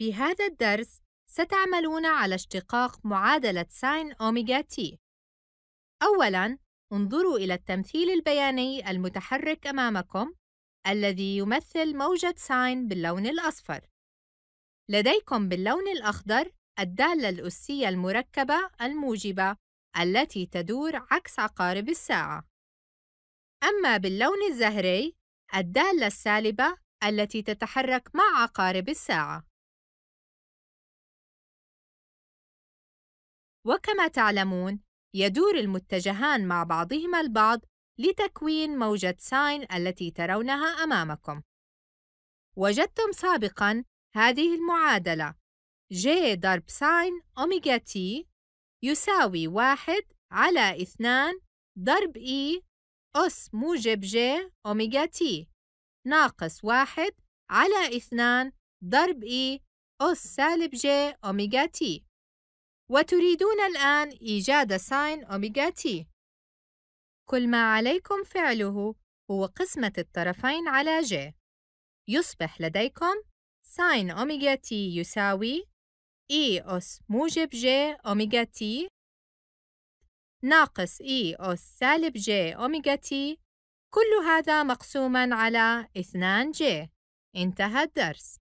في هذا الدرس ستعملون على اشتقاق معادلة ساين أوميغا تي. أولاً، انظروا إلى التمثيل البياني المتحرك أمامكم الذي يمثل موجة ساين باللون الأصفر. لديكم باللون الأخضر الدالة الأسية المركبة الموجبة التي تدور عكس عقارب الساعة. أما باللون الزهري الدالة السالبة التي تتحرك مع عقارب الساعة. وكما تعلمون يدور المتجهان مع بعضهما البعض لتكوين موجة ساين التي ترونها أمامكم وجدتم سابقاً هذه المعادلة j ضرب ساين أوميجا تي يساوي واحد على اثنان ضرب e أس موجب j أوميجا تي ناقص واحد على اثنان ضرب e أس سالب j أوميجا تي وتريدون الآن إيجاد ساين أوميغا تي كل ما عليكم فعله هو قسمة الطرفين على ج يصبح لديكم ساين أوميغا تي يساوي إي أس موجب ج أوميغا تي ناقص إي أس سالب ج أوميغا تي كل هذا مقسوماً على 2 ج. انتهى الدرس